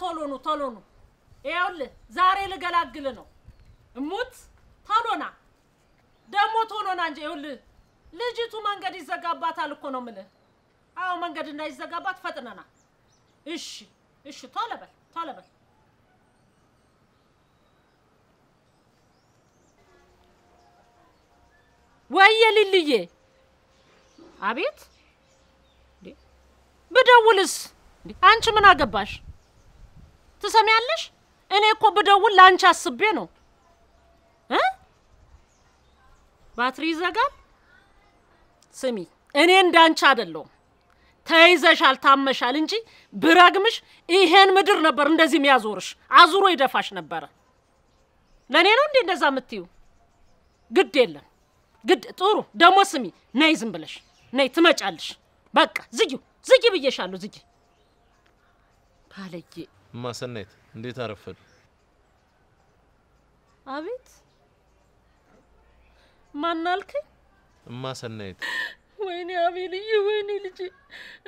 ቶሎ ኑ ቶሎ ኑ። ይኸውልህ ዛሬ ልገላግል ነው። እሙት ቶሎና ደግሞ ቶሎና እንጂ ይኸውልህ ልጅቱ መንገድ ይዘጋባታል እኮ ነው የምልህ። አዎ መንገድ እንዳይዘጋባት ፈጥነና። እሺ እሺ፣ ቶሎ በል ቶሎ በል። ወየ ልልዬ፣ አቤት። ብደውልስ? አንቺ ምን አገባሽ? ትሰሚያለሽ? እኔ እኮ ብደውል ላንቺ አስቤ ነው። ባትሪ ይዘጋል። ስሚ፣ እኔ እንዳንቺ አይደለሁም። ተይዘሻል፣ ታመሻል እንጂ ብረግምሽ ይሄን ምድር ነበር እንደዚህ የሚያዞርሽ፣ አዙሮ ይደፋሽ ነበረ። ለእኔ ነው እንዴ እንደዛ የምትዩ? ግድ የለም ግድ ጥሩ። ደግሞ ስሚ፣ ነይ ዝም ብለሽ ነይ፣ ትመጫለሽ። በቃ ዝጊው፣ ዝጊ ብዬሻለሁ፣ ዝጊ ባለጌ ማሰናይት እንዴት አረፈዱ? አቤት ማን አልከኝ? እማሰናይት። ወይኔ አቤልዬ፣ ወይኔ ልጄ፣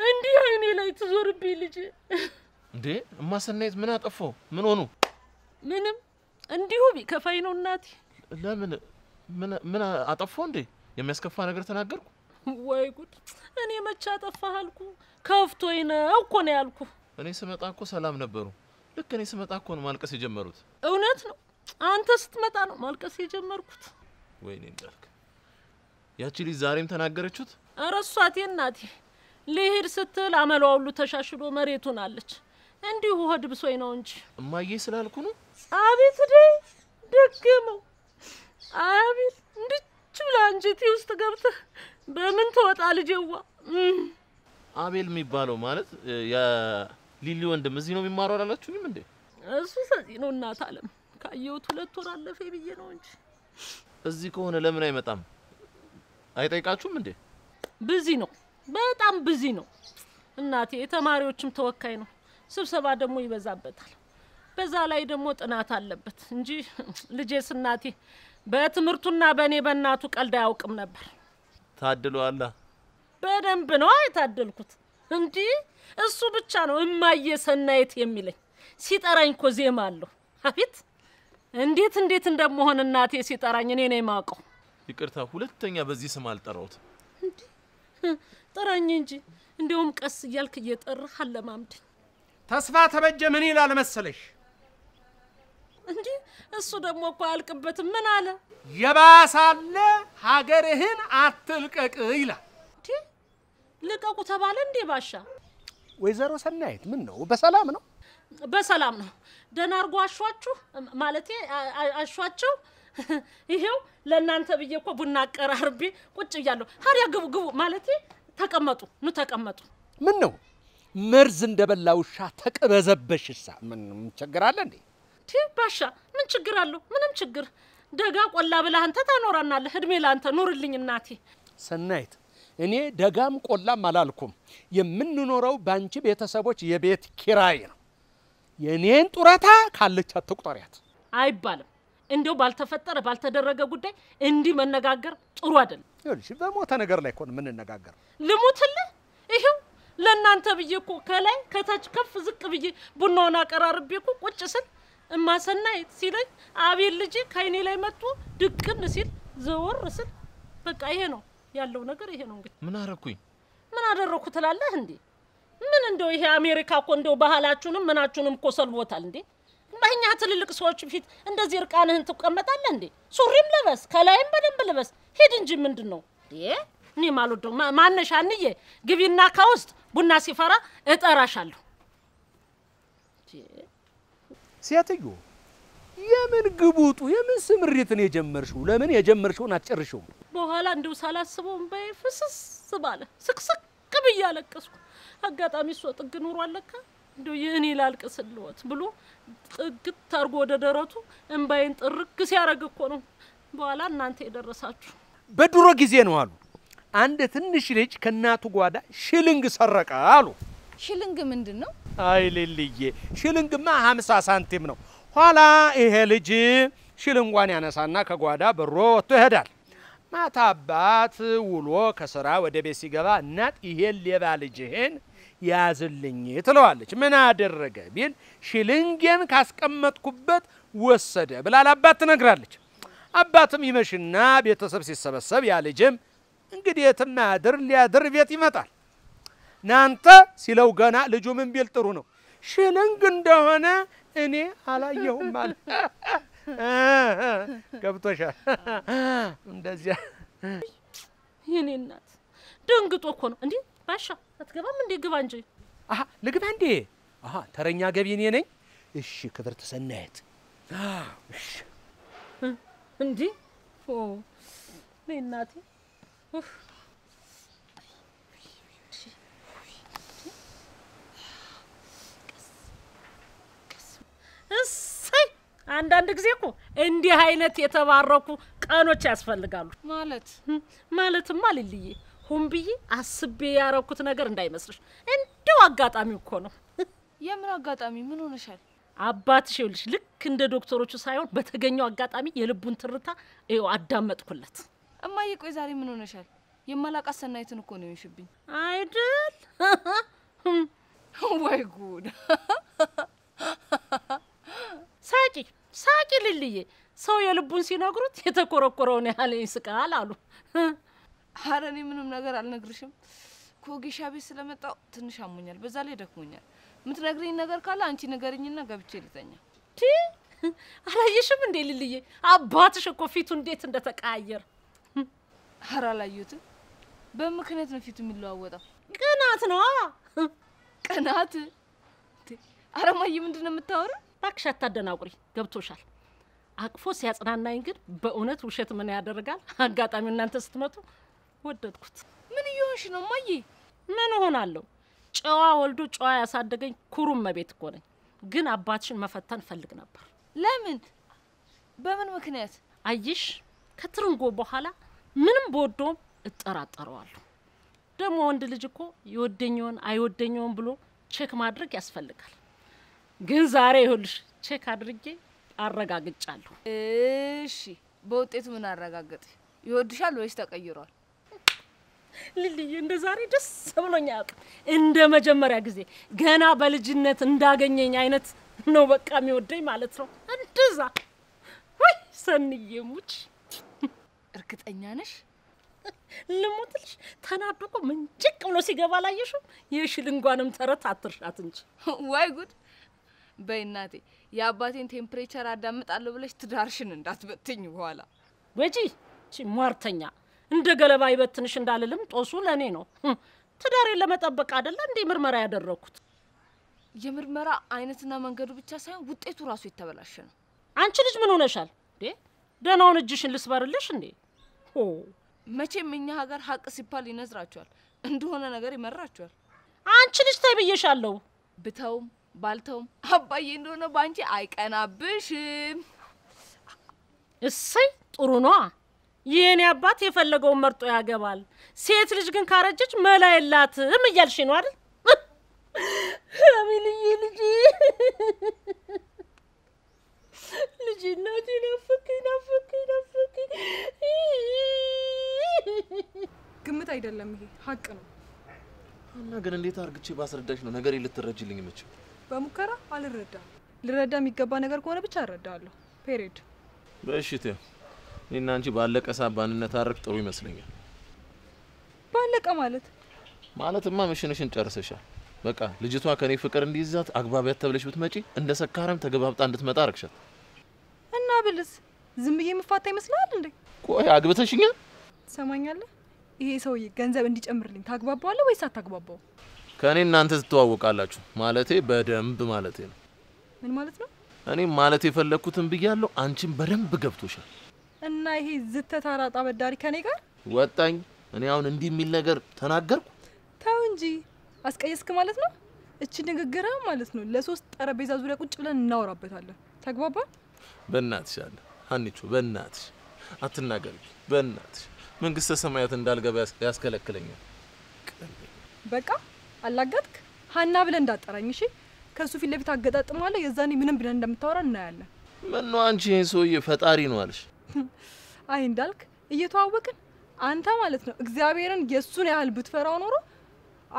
እንዲህ አይኔ ላይ ትዞርብኝ ልጄ። እንዴ እማሰናይት ምን አጠፋው? ምን ሆኑ? ምንም እንዲሁ ቢከፋኝ ነው እናቴ። ለምን ምን አጠፋው እንዴ? የሚያስከፋ ነገር ተናገርኩ? ወይ ጉድ! እኔ መቼ አጠፋህ አልኩ። ከፍቶኝ ነው እኮ ነው ያልኩ። እኔ ስመጣ እኮ ሰላም ነበሩ። ልክ እኔ ስመጣ እኮ ነው ማልቀስ የጀመሩት። እውነት ነው። አንተ ስትመጣ ነው ማልቀስ የጀመርኩት። ወይኔ እንዳልክ፣ ያቺ ልጅ ዛሬም ተናገረችሁት? እረሷቴ እናቴ፣ ልሄድ ስትል አመሏ ሁሉ ተሻሽሎ መሬቱን አለች። እንዲሁ ሆድ ብሶኝ ነው እንጂ እማዬ ስላልኩ ነው። አቤት ደ ደገመው። አቤት እንድች ብላ አንጀቴ ውስጥ ገብተህ በምን ትወጣ ልጄዋ። አቤል የሚባለው ማለት ሊሊ ወንድም እዚህ ነው የሚማረው አላላችሁኝም እንዴ? እሱ ሰዚህ ነው እናት አለም ካየሁት ሁለት ወር አለፈ ብዬ ነው እንጂ እዚህ ከሆነ ለምን አይመጣም? አይጠይቃችሁም እንዴ? ብዚ ነው፣ በጣም ብዚ ነው እናቴ። የተማሪዎችም ተወካይ ነው፣ ስብሰባ ደግሞ ይበዛበታል። በዛ ላይ ደግሞ ጥናት አለበት እንጂ ልጄስ እናቴ በትምህርቱና በእኔ በእናቱ ቀልድ አያውቅም ነበር። ታድሎ አላ በደንብ ነው የታደልኩት እንዲህ እሱ ብቻ ነው እማዬ ሰናየት የሚለኝ። ሲጠራኝ እኮ ዜማ አለሁ። አቤት እንዴት እንዴት እንደመሆን እናቴ ሲጠራኝ እኔ ነው የማውቀው። ይቅርታ፣ ሁለተኛ በዚህ ስም አልጠራውት። ጠራኝ እንጂ እንዲሁም ቀስ እያልክ እየጠራህ አለማምደኝ። ተስፋ ተበጀ ምን ይላል መሰለሽ? እንዲህ እሱ ደግሞ እኮ አያልቅበትም። ምን አለ? የባሳለ ሀገርህን አትልቀቅ ይላል። ልቀቁ ተባለ እንዴ ባሻ? ወይዘሮ ሰናይት ምን ነው? በሰላም ነው? በሰላም ነው። ደህና አርጎ አሿችሁ፣ ማለቴ አሿችሁ። ይሄው ለእናንተ ብዬ እኮ ቡና አቀራርቤ ቁጭ እያለሁ። ሀሪያ ግቡ ግቡ፣ ማለቴ ተቀመጡ፣ ኑ ተቀመጡ። ምን ነው መርዝ እንደበላ ውሻ ተቅበዘበሽሳ? ምን ችግር አለ እንዴ? ባሻ ምን ችግር አለው? ምንም ችግር ደጋ ቆላ ብለህ አንተ ታኖራናለህ። እድሜ ለአንተ ኑርልኝ እናቴ ሰናይት እኔ ደጋም ቆላም አላልኩም። የምንኖረው በአንቺ ቤተሰቦች የቤት ኪራይ ነው። የእኔን ጡረታ ካለች አትቁጠሪያት አይባልም። እንደው ባልተፈጠረ ባልተደረገ ጉዳይ እንዲህ መነጋገር ጥሩ አይደለም። ይኸውልሽ በሞተ ነገር ላይ እኮ ነው የምንነጋገር። ልሙትልህ ይኸው ለእናንተ ብዬ እኮ ከላይ ከታች ከፍ ዝቅ ብዬ ቡናውን አቀራርቤ እኮ ቁጭ ስል እማሰናይት ሲለኝ አቤል ልጅ ከአይኔ ላይ መጡ ድቅን ሲል ዘወር ስል በቃ ይሄ ነው። ያለው ነገር ይሄ ነው። እንግዲህ ምን አረኩኝ? ምን አደረኩ ትላለህ እንዴ? ምን እንደው ይሄ አሜሪካ እኮ እንደው ባህላችሁንም ምናችሁንም እኮ ሰልቦታል እንዴ። በእኛ ትልልቅ ሰዎች ፊት እንደዚህ እርቃንህን ትቀመጣለህ እንዴ? ሱሪም ልበስ፣ ከላይም በደንብ ልበስ። ሂድ እንጂ ምንድን ነው እኔ ማለት ደ ማነሻ አንዬ፣ ግቢና ከውስጥ ቡና ሲፈራ እጠራሻለሁ። ሴትዮ የምን ግቡጡ የምን ስምሪትን የጀመርሽው? ለምን የጀመርሽውን አትጨርሽውም? በኋላ እንደው ሳላስበው በይ ፍስስ ባለ ስቅስቅ ብዬ አለቀስኩ። አጋጣሚ እሷ ጥግ ኑሮ አለካ እንደው የእኔ ላልቅስልዎት ብሎ ጥግት አድርጎ ወደ ደረቱ እምባዬን ጥርግ ሲያደርግ እኮ ነው በኋላ እናንተ የደረሳችሁ። በድሮ ጊዜ ነው አሉ አንድ ትንሽ ልጅ ከእናቱ ጓዳ ሽልንግ ሰረቀ አሉ። ሽልንግ ምንድን ነው? አይ ሌልዬ፣ ሽልንግማ ሀምሳ ሳንቲም ነው። ኋላ ይሄ ልጅ ሽልንጓን ያነሳና ከጓዳ በሮ ወጥቶ ይሄዳል። ማታ አባት ውሎ ከስራ ወደ ቤት ሲገባ እናት ይሄን ሌባ ልጅህን ያዝልኝ ትለዋለች። ምን አደረገ ቢል ሽልንጌን ካስቀመጥኩበት ወሰደ ብላ ለአባት ትነግራለች። አባትም ይመሽና ቤተሰብ ሲሰበሰብ ያ ልጅም እንግዲህ የትማያድር ሊያድር ቤት ይመጣል። ናንተ ሲለው ገና ልጁ ምን ቢል ጥሩ ነው ሽልንግ እንደሆነ እኔ አላየሁም አለ። ገብቶሻል። እንደዚያ የኔ እናት ደንግጦ እኮ ነው። እንዲህ ባሻ አትገባም እንዴ? ግባ እንጂ። አሀ ልግባ እንዴ? አሀ ተረኛ ገቢ እኔ ነኝ። እሺ ክብር ሰናየት። እሺ እንዲህ እናቴ እስ አንዳንድ ጊዜ እኮ እንዲህ አይነት የተባረኩ ቀኖች ያስፈልጋሉ። ማለት ማለትማ ልልዬ ሁን ብዬ አስቤ ያረኩት ነገር እንዳይመስልሽ፣ እንደው አጋጣሚ እኮ ነው። የምን አጋጣሚ? ምን ሆነሻል? አባትሽ ይኸውልሽ፣ ልክ እንደ ዶክተሮቹ ሳይሆን በተገኘው አጋጣሚ የልቡን ትርታ ይኸው አዳመጥኩለት። እማዬ፣ ቆይ ዛሬ ምን ሆነሻል? የማላቃት ሰናይትን እኮ ነው የሆንሽብኝ አይደል? ወይ ጉድ! ሳቂ ሳቂ ልልዬ፣ ሰው የልቡን ሲነግሩት የተኮረኮረውን ያህል ይስቃል አሉ። ኧረ እኔ ምንም ነገር አልነግርሽም። ከወጌሻ ቤት ስለመጣው ትንሽ አሞኛል፣ በዛ ላይ ደክሞኛል። የምትነግሪኝ ነገር ካለ አንቺ ነገርኝና ገብቼ ልተኛ። አላየሽም እንዴ ልልዬ? አባትሽ እኮ ፊቱ እንዴት እንደተቀያየረ። ኧረ አላየሁትም። በምክንያት ነው ፊቱ የሚለዋወጠው። ቅናት ነዋ። ቅናት? አረማዬ ምንድን ነው የምታወራው? እባክሽ አታደናቁሪ፣ ገብቶሻል። አቅፎ ሲያጽናናኝ ግን በእውነት ውሸት ምን ያደርጋል። አጋጣሚ እናንተ ስትመጡ ወደድኩት። ምን እየሆንሽ ነው ማዬ? ምን እሆናለሁ? ጨዋ ወልዶ ጨዋ ያሳደገኝ ኩሩም መቤት እኮ ነኝ። ግን አባትሽን መፈተን ፈልግ ነበር። ለምን? በምን ምክንያት? አይሽ ከትርንጎ በኋላ ምንም በወደውም እጠራጠረዋለሁ። ደግሞ ወንድ ልጅ እኮ ይወደኝውን አይወደኝውን ብሎ ቼክ ማድረግ ያስፈልጋል። ግን ዛሬ ይኸውልሽ ቼክ አድርጌ አረጋግጫለሁ። እሺ፣ በውጤቱ ምን አረጋገጥ? ይወድሻል ወይስ ተቀይሯል? ልልዬ እንደ ዛሬ ደስ ብሎኛ ያውቅ። እንደ መጀመሪያ ጊዜ ገና በልጅነት እንዳገኘኝ አይነት ነው በቃ የሚወደኝ ማለት ነው። እንደዛ ወይ ሰንዬ ሙች። እርግጠኛ ነሽ? ልሙትልሽ ተናዶ እኮ ምንጭቅ ብሎ ሲገባ ላየሽው። የሽልንጓንም ተረት አትርሻት እንጂ ወይ ጉድ በይ እናቴ የአባቴን ቴምፕሬቸር አዳምጣለሁ ብለሽ ትዳርሽን እንዳትበትኝ። በኋላ ወጪ ሟርተኛ እንደ ገለባ ይበትንሽ እንዳልልም ጦሱ ለእኔ ነው። ትዳሬን ለመጠበቅ አይደለ እንዴ ምርመራ ያደረግኩት? የምርመራ አይነትና መንገዱ ብቻ ሳይሆን ውጤቱ ራሱ የተበላሸ ነው። አንቺ ልጅ ምን ሆነሻል እንዴ? ደህናውን እጅሽን ልስበርልሽ እንዴ? መቼም እኛ ሀገር ሀቅ ሲባል ይነዝራቸዋል፣ እንደሆነ ነገር ይመራቸዋል። አንቺ ልጅ ተይ ብዬሻለሁ። ብተውም ባልተውም አባዬ እንደሆነ ባንቺ አይቀናብሽም። እሰይ ጥሩ ነዋ። የእኔ አባት የፈለገውን መርጦ ያገባል። ሴት ልጅ ግን ካረጀች መላ የላትም እያልሽ ነው አይደል? አሚልዬ ልጅ ልጅ እናቴ ናፈቀኝ ናፈቀኝ ናፈቀኝ። ግምት አይደለም ይሄ ሀቅ ነው። እና ግን እንዴት አርግቼ ባስረዳሽ ነው ነገር ልትረጅልኝ የምችው? በሙከራ አልረዳም። ልረዳ የሚገባ ነገር ከሆነ ብቻ እረዳለሁ። ፔሬድ። በእሽት እኔና አንቺ ባለቀ ሳ ባንነታረቅ ጥሩ ይመስለኛል። ባለቀ ማለት ማለትማ ምሽንሽን ጨርሰሻል። በቃ ልጅቷ ከኔ ፍቅር እንዲይዛት አግባቢያት ተብለሽ ብትመጪ እንደ ሰካረም ተገባብጣ እንድትመጣ አረግሻት። እና ብልስ ዝም ብዬ የምፋታ ይመስልሃል እንዴ? ቆይ አግብተሽኛል። ትሰማኛለህ? ይሄ ሰውዬ ገንዘብ እንዲጨምርልኝ ታግባባዋለህ ወይስ አታግባባው? ከእኔ እናንተ ትተዋወቃላችሁ ማለቴ በደንብ ማለቴ ነው። ምን ማለት ነው? እኔ ማለት የፈለግኩትን ብያለሁ። አንቺን በደንብ ገብቶሻል። እና ይሄ ዝተት አራጣ በዳሪ ከኔ ጋር ወጣኝ። እኔ አሁን እንዲህ የሚል ነገር ተናገርኩ? ተው እንጂ አስቀየስክ ማለት ነው። እቺ ንግግር ማለት ነው ለሶስት ጠረጴዛ ዙሪያ ቁጭ ብለን እናወራበታለን። ተግባባ? በእናትሽ አለ አንቺ፣ በእናትሽ አትናገር፣ በእናትሽ መንግስተ ሰማያት እንዳልገባ ያስከለክለኛል። በቃ አላጋጥክ ሀና ብለን እንዳጠራኝ እሺ። ከእሱ ፊት ለፊት አገጣጥመዋለሁ። የዛኔ ምንም ብለን እንደምታወራ እናያለን። ምን አንቺ ይህን ሰውዬ ፈጣሪ ነው አልሽ? አይ እንዳልክ እየተዋወቅን አንተ ማለት ነው እግዚአብሔርን የእሱን ያህል ብትፈራው ኖሮ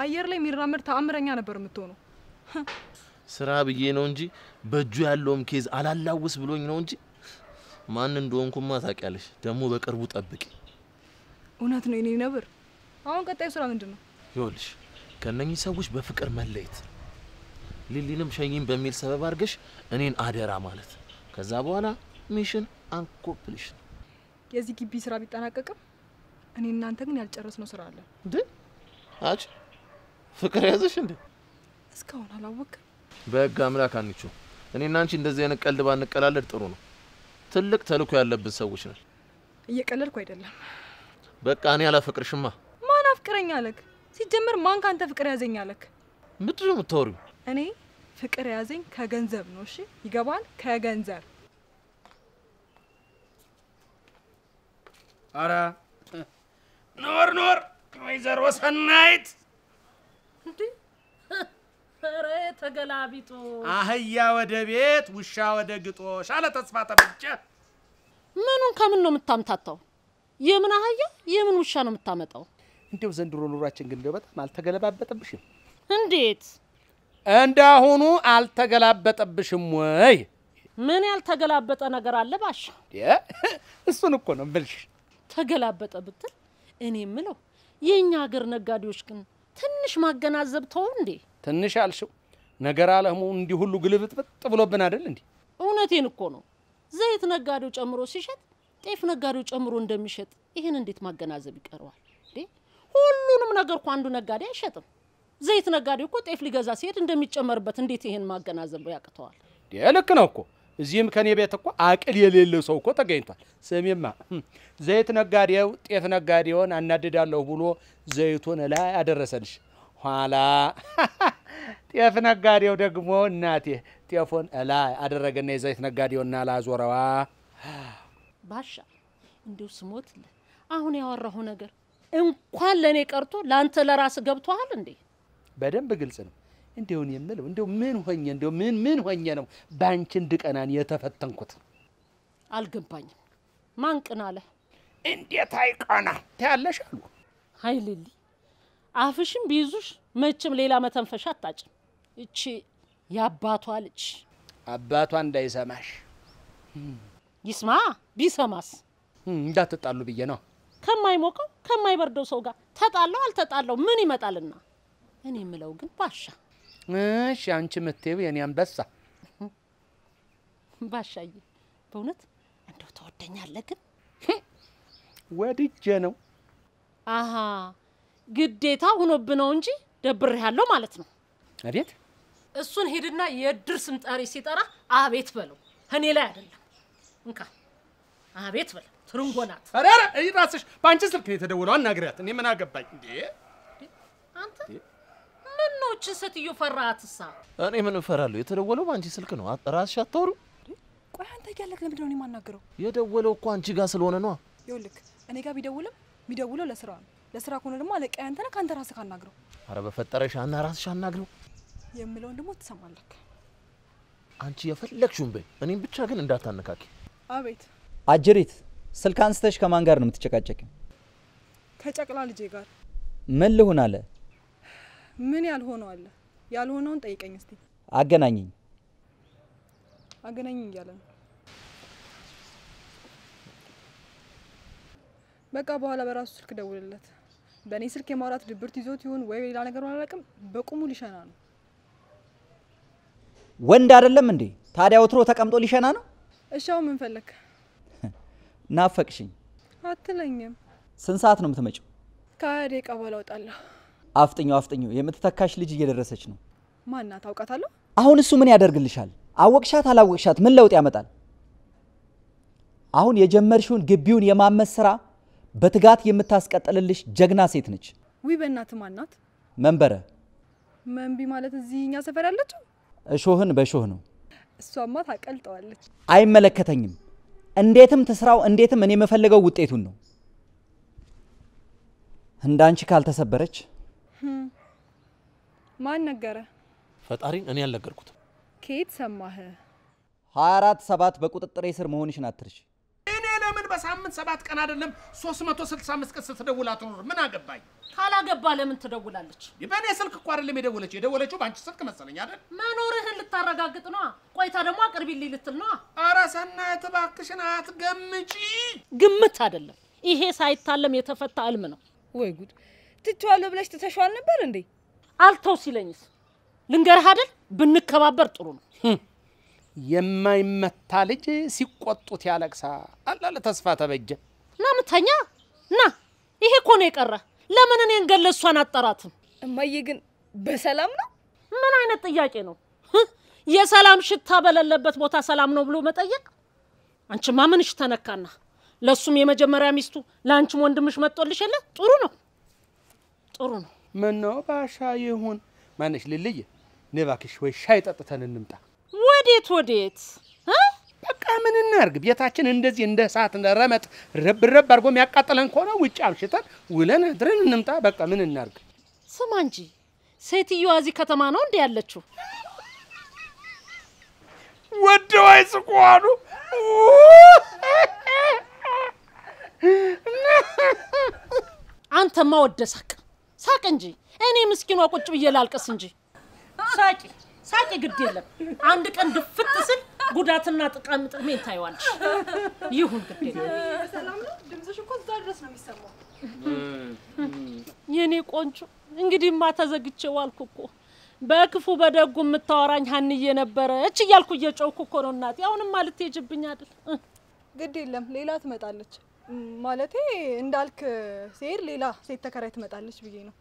አየር ላይ የሚራመድ ተአምረኛ ነበር የምትሆነው። ስራ ብዬ ነው እንጂ በእጁ ያለውም ኬዝ አላላውስ ብሎኝ ነው እንጂ ማን እንደሆንኩማ ታውቂያለሽ። ደግሞ በቅርቡ ጠብቂ። እውነት ነው የኔ ነብር። አሁን ቀጣዩ ስራ ምንድን ነው? ይኸውልሽ ከነኚህ ሰዎች በፍቅር መለየት፣ ሊሊንም ሸኝም በሚል ሰበብ አድርገሽ እኔን አደራ ማለት፣ ከዛ በኋላ ሚሽን አንኮፕሊሽን። የዚህ ግቢ ስራ ቢጠናቀቅም እኔ እናንተ ግን ነው ስራ አለ። እንዴ አጭ ፍቅር ያዘሽ እንዴ? እስካሁን አላወቅም። በህግ አምላክ አንቹ፣ እኔ እና አንቺ እንደዚህ አይነት ቀልድ ባንቀላለድ ጥሩ ነው። ትልቅ ተልእኮ ያለብን ሰዎች ነን። እየቀለልኩ አይደለም። በቃ እኔ አላፈቅርሽማ። ማን አፍቅረኛ አለክ? ሲጀመር ማን ከአንተ ፍቅር ያዘኝ አለክ? ምንድን ነው የምታወሪው? እኔ ፍቅር ያዘኝ ከገንዘብ ነው። እሺ ይገባል? ከገንዘብ አረ ኖር ኖር ወይዘሮ ሰናይት እንዴ! ኧረ ተገላቢጦ አህያ ወደ ቤት ውሻ ወደ ግጦሽ አለ ተስፋ ተበጀ። ምኑን ከምን ነው የምታምታታው? የምን አህያ የምን ውሻ ነው የምታመጣው? እንዲው ዘንድሮ ኑሯችን ግን በጣም አልተገለባበጠብሽም? እንዴት እንዳሁኑ አልተገላበጠብሽም ወይ? ምን ያልተገላበጠ ነገር አለ ባሻ? እሱን እኮ ነው እምልሽ። ተገላበጠ ብትል እኔ ምለው የእኛ ሀገር ነጋዴዎች ግን ትንሽ ማገናዘብ ተው እንዴ። ትንሽ አልሽው ነገር አለሙ እንዲህ ሁሉ ግልብጥብጥ ብሎብን አይደል እንዴ? እውነቴን እኮ ነው። ዘይት ነጋዴው ጨምሮ ሲሸጥ ጤፍ ነጋዴው ጨምሮ እንደሚሸጥ ይህን እንዴት ማገናዘብ ይቀረዋል? ሁሉንም ነገር እኮ አንዱ ነጋዴ አይሸጥም። ዘይት ነጋዴ እኮ ጤፍ ሊገዛ ሲሄድ እንደሚጨመርበት እንዴት ይሄን ማገናዘብ ያቅተዋል? ልክ ነው እኮ እዚህም ከኔ ቤት እኮ አቅል የሌለ ሰው እኮ ተገኝቷል። ስሚማ ዘይት ነጋዴው ጤፍ ነጋዴውን አናድዳለሁ ብሎ ዘይቱን ላይ አደረሰልሽ። ኋላ ጤፍ ነጋዴው ደግሞ እናቴ ጤፉን ላይ አደረገና የዘይት ነጋዴውና ላዞረዋ ባሻ እንዲሁ ስሞትልህ አሁን ያወራሁ ነገር እንኳን ለእኔ ቀርቶ ለአንተ ለራስ ገብቶሃል እንዴ? በደንብ ግልጽ ነው። እንዲሁን የምለው እንዲሁ ምን ሆኜ እንዲሁ ምን ምን ሆኜ ነው በአንቺ እንድቀናን የተፈተንኩት? አልገባኝም። ማን ቅን አለ? እንዴት አይቀና ታያለሽ አሉ ሀይልሊ አፍሽም ቢይዙሽ መቼም ሌላ መተንፈሻ አታጭም። እቺ የአባቷ ልጅ አባቷ እንዳይሰማሽ። ይስማ፣ ቢሰማስ እንዳትጣሉ ብዬ ነው። ከማይሞቀው ከማይበርደው ሰው ጋር ተጣለው አልተጣለው ምን ይመጣልና? እኔ የምለው ግን ባሻ። እሺ አንቺ የምትይው የኔ አንበሳ ባሻዬ፣ በእውነት እንደው ተወደኛለህ? ግን ወድጄ ነው። አሀ ግዴታ ሆኖብህ ነው እንጂ ደብሬሃለሁ ማለት ነው። አቤት እሱን ሄድና የእድር ስም ጠሪ ሲጠራ አቤት በለው፣ እኔ ላይ አይደለም። እንካ አቤት በለው። ትርንጎ ናት። ኧረ ኧረ ራስሽ በአንቺ ስልክ ነው የተደወለው፣ አናግሪያት። እኔ ምን አገባኝ እንዴ? አንተ ምን ነው እችን ሴትዮ ፈራሃትሳ? እኔ ምን እፈራለሁ? የተደወለው በአንቺ ስልክ ነው። ራስሽ አታወሩ። ቆይ አንተ እያለክ ለምንድን ነው እኔ የማናግረው? የደወለው እኮ አንቺ ጋር ስለሆነ ነዋ። ይኸውልህ እኔ ጋር ቢደውልም የሚደውለው ለስራ ነው። ለስራ ከሆነ ደግሞ አለቃ አንተ ነህ። ከአንተ ራስህ አናግረው። አረ በፈጠረሽ አና ራስሽ አናግረው። የምለውን ደግሞ ትሰማለክ። አንቺ የፈለግሽውን በይ። እኔም ብቻ ግን እንዳታነካኪ። አቤት አጅሪት ስልክ አንስተሽ ከማን ጋር ነው የምትጨቃጨቂው? ከጨቅላ ልጄ ጋር። ምን ልሁን አለ? ምን ያልሆነው አለ? ያልሆነውን ጠይቀኝ እስቲ። አገናኝኝ አገናኝኝ እያለ ነው። በቃ በኋላ በራሱ ስልክ ደውልለት። በእኔ ስልክ የማውራት ድብርት ይዞት ይሆን ወይ ሌላ ነገር አላውቅም። በቁሙ ሊሸና ነው። ወንድ አይደለም እንዴ? ታዲያ ወትሮ ተቀምጦ ሊሸና ነው። እሻው ምን ፈለግ? ናፈቅሽኝ አትለኝም። ስንት ሰዓት ነው የምትመጪው? ከሀያ ደቂቃ በኋላ እወጣለሁ። አፍጥኙ አፍጥኙ፣ የምትተካሽ ልጅ እየደረሰች ነው። ማናት? ታውቃታለሁ? አሁን እሱ ምን ያደርግልሻል? አወቅሻት አላወቅሻት ምን ለውጥ ያመጣል? አሁን የጀመርሽውን ግቢውን የማመስ ስራ በትጋት የምታስቀጥልልሽ ጀግና ሴት ነች። ዊ በእናት ማናት? መንበረ መንቢ ማለት እዚህ እኛ ሰፈር ያለችው እሾህን በሾህ ነው። እሷማ ታቀልጠዋለች። አይመለከተኝም እንዴትም ትስራው፣ እንዴትም እኔ የምፈልገው ውጤቱን ነው። እንዳንቺ ካልተሰበረች ማን ነገረ? ፈጣሪን እኔ አልነገርኩትም። ከየት ሰማህ? 24 ሰባት በቁጥጥሬ ስር መሆንሽን አትርሽ። ግን በሳምንት ሰባት ቀን አይደለም 365 ቀን ስትደውል አትኖር? ምን አገባኝ። ካላገባ ለምን ትደውላለች? በእኔ ስልክ እኮ አይደለም የደወለችው። የደወለችው በአንቺ ስልክ መሰለኝ አይደል? መኖርህን ልታረጋግጥ ነዋ። ቆይታ ደግሞ አቅርቢልኝ ልትል ነዋ። ኧረ ሰናይት እባክሽን አትገምጪ። ግምት አይደለም ይሄ፣ ሳይታለም የተፈታ እልም ነው። ወይ ጉድ! ትቼዋለሁ ብለሽ ትተሽዋል ነበር እንዴ? አልተው ሲለኝስ ልንገርህ አይደል? ብንከባበር ጥሩ ነው። የማይመታ ልጅ ሲቆጡት ያለቅሳ አለ ተስፋ ተበጀ። ና ምተኛ ና፣ ይሄ እኮ ነው የቀረ። ለምን እኔን ገለ እሷን አጠራትም? እማዬ ግን በሰላም ነው? ምን አይነት ጥያቄ ነው? የሰላም ሽታ በሌለበት ቦታ ሰላም ነው ብሎ መጠየቅ። አንቺማ ምንሽ ተነካና? ለእሱም የመጀመሪያ ሚስቱ ለአንቺም ወንድምሽ መጥቶልሽ የለ? ጥሩ ነው ጥሩ ነው። ምን ነው ባሻ ይሁን ማነሽ ልልይ፣ እባክሽ ወይ ሻይ ጠጥተን እንምጣ ወዴት ወዴት? በቃ ምን እናርግ? ቤታችን እንደዚህ እንደ እሳት ረመጥ ረብ ረብ አድርጎ የሚያቃጥለን ከሆነ ውጭ አምሽተን ውለን አድረን እንምጣ። በቃ ምን እናርግ? ስማ እንጂ ሴትዮዋ እዚህ ከተማ ነው እንዴ ያለችው? ወደ ወይ አንተማ ወደ ሳቅ ሳቅ እንጂ እኔ ምስኪኗ ቁጭ ብዬ ላልቅስ እንጂ ሳቂ ሳቂ፣ ግድ የለም። አንድ ቀን ድፍት ስል ጉዳትና ጥቃም ጥቅሜ ታይዋለሽ። ይሁን፣ ግድ የለም። ሰላም ነው? ድምፅሽ እኮ እዛ ድረስ ነው የሚሰማው። የኔ ቆንጆ፣ እንግዲህማ ተዘግቼ ዋልኩ እኮ በክፉ በደጉ የምታወራኝ ሀንዬ ነበረች እያልኩ እየጮኩ እኮ ነው እናቴ። አሁንም ማለት ትሄጂብኝ አይደል? ግድ የለም ሌላ ትመጣለች። ማለቴ እንዳልክ ሴር ሌላ ሴት ተከራይ ትመጣለች ብዬ ነው።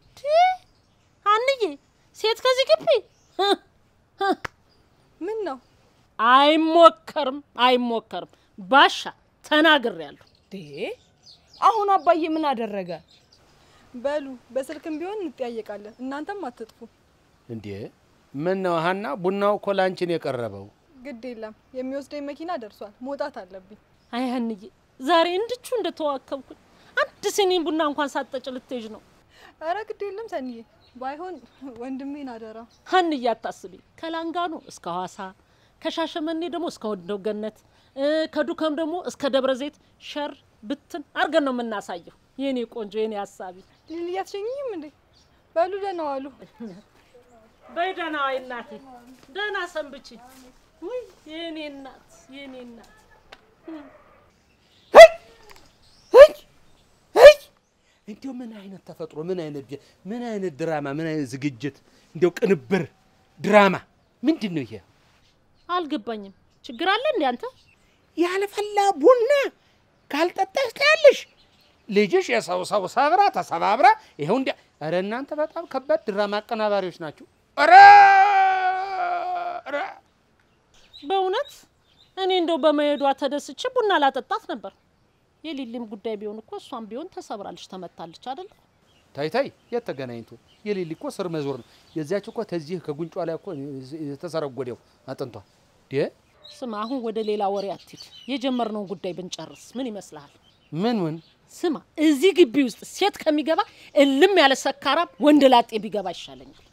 ሀንዬ ሴት ከዚህ ግቢ ምን ነው? አይሞከርም፣ አይሞከርም። ባሻ ተናግሬያለሁ። አሁን አባዬ ምን አደረገ? በሉ በስልክም ቢሆን እንጠያየቃለን። እናንተም አትጥፉ። እንዴ ምን ነው ሀና፣ ቡናው እኮ ላንቺን የቀረበው። ግድ የለም የሚወስደኝ መኪና ደርሷል። መውጣት አለብኝ። አይ ሀንዬ፣ ዛሬ እንድቹ እንደተዋከብኩኝ አንድ ሲኒን ቡና እንኳን ሳትጠጭ ልትሄጅ ነው። አረ ግድ የለም ሰንዬ፣ ባይሆን ወንድሜን አደራ። ሀን እያታስቢ ከላንጋኖ እስከ ሐዋሳ፣ ከሻሸመኔ ደግሞ እስከ ወንዶ ገነት፣ ከዱከም ደግሞ እስከ ደብረ ዘይት ሸር ብትን አድርገን ነው የምናሳየው። የኔ ቆንጆ፣ የኔ ሀሳቢ ሊል እያትሸኝም እንዴ? በሉ ደህና ዋሉ። በይ ደህና ዋይ እናቴ፣ ደህና ሰንብቺ። ውይ የኔ እናት፣ የኔ እናት እንዲው ምን አይነት ተፈጥሮ፣ ምን አይነት ምን አይነት ድራማ፣ ምን አይነት ዝግጅት፣ እንዲው ቅንብር ድራማ ምንድን ነው ይሄ? አልገባኝም። ችግር አለ እንዴ አንተ? ያልፈላ ቡና ካልጠጣሽ ታያለሽ። ልጅሽ የሰው ሰው ሰብራ ተሰባብራ ይኸው እንዲ። ኧረ እናንተ በጣም ከባድ ድራማ አቀናባሪዎች ናችሁ። ኧረ በእውነት እኔ እንደው በመሄዷ ተደስቼ ቡና ላጠጣት ነበር። የሊሊም ጉዳይ ቢሆን እኮ እሷም ቢሆን ተሰብራለች፣ ተመታለች አደለ? ታይ ታይ የት ተገናኝቱ? የሊሊ እኮ ስር መዞር ነው። የዚያች እኮ ተዚህ ከጉንጯ ላይ እኮ የተሰረጎደው አጥንቷ ስማ፣ አሁን ወደ ሌላ ወሬ አትሂድ። የጀመርነውን ጉዳይ ብንጨርስ ምን ይመስልሃል? ምን ምን? ስማ፣ እዚህ ግቢ ውስጥ ሴት ከሚገባ እልም ያለ ሰካራም ወንድ ላጤ ቢገባ ይሻለኛል።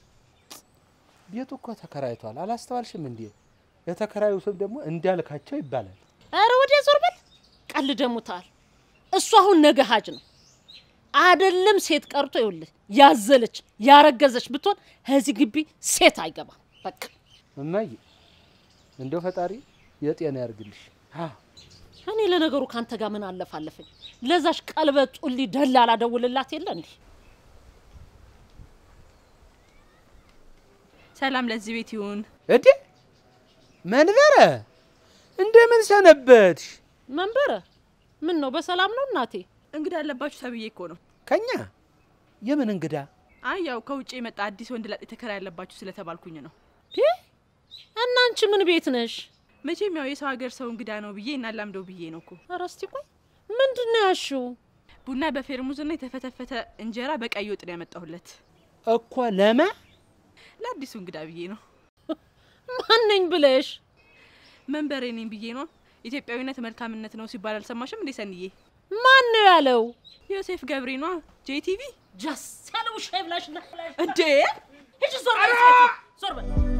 ቤቱ እኮ ተከራይቷል። አላስተዋልሽም እንዴ? የተከራዩ ስም ደግሞ እንዳልካቸው ይባላል። አረ ወደ ዞር በል። ደሙታል። እሱ አሁን ነገ ሀጅ ነው አደለም። ሴት ቀርቶ ይኸውልህ ያዘለች ያረገዘች ብትሆን እዚህ ግቢ ሴት አይገባም። በቃ እማዬ እንደው ፈጣሪ የጤና ያርግልሽ። እኔ ለነገሩ ካንተ ጋር ምን አለፋለፈኝ። ለዛሽ ቀልበ ጡሊ ደላላ ደውልላት የለ እንዴ? ሰላም ለዚህ ቤት ይሁን። እዴ መንበረ እንደምን ሰነበትሽ መንበረ? ምን ነው በሰላም ነው እናቴ? እንግዳ አለባችሁ ተብዬ እኮ ነው። ከኛ የምን እንግዳ? አይ ያው ከውጭ የመጣ አዲስ ወንድ ላጤ ተከራይ ያለባችሁ ስለተባልኩኝ ነው። እናንቺ ምን ቤት ነሽ? መቼም ያው የሰው ሀገር ሰው እንግዳ ነው ብዬ እና ላምደው ብዬ ነው እኮ። ኧረ እስቲ ቆይ ምንድን ነው ያልሽው? ቡና በፌርሙዝና የተፈተፈተ እንጀራ በቀይ ወጥ ነው ያመጣሁለት እኮ። ለመ ለአዲሱ እንግዳ ብዬ ነው። ማነኝ ብለሽ? መንበሬ ነኝ ብዬ ነው ኢትዮጵያዊነት መልካምነት ነው ሲባል አልሰማሽም እንዴ ሰንዬ? ማን ነው ያለው? ዮሴፍ ገብሬ ነዋ። ጄቲቪ ጃስ ያለው ሸብላሽ እንዴ! ሂጂ ዞር ዞር በይ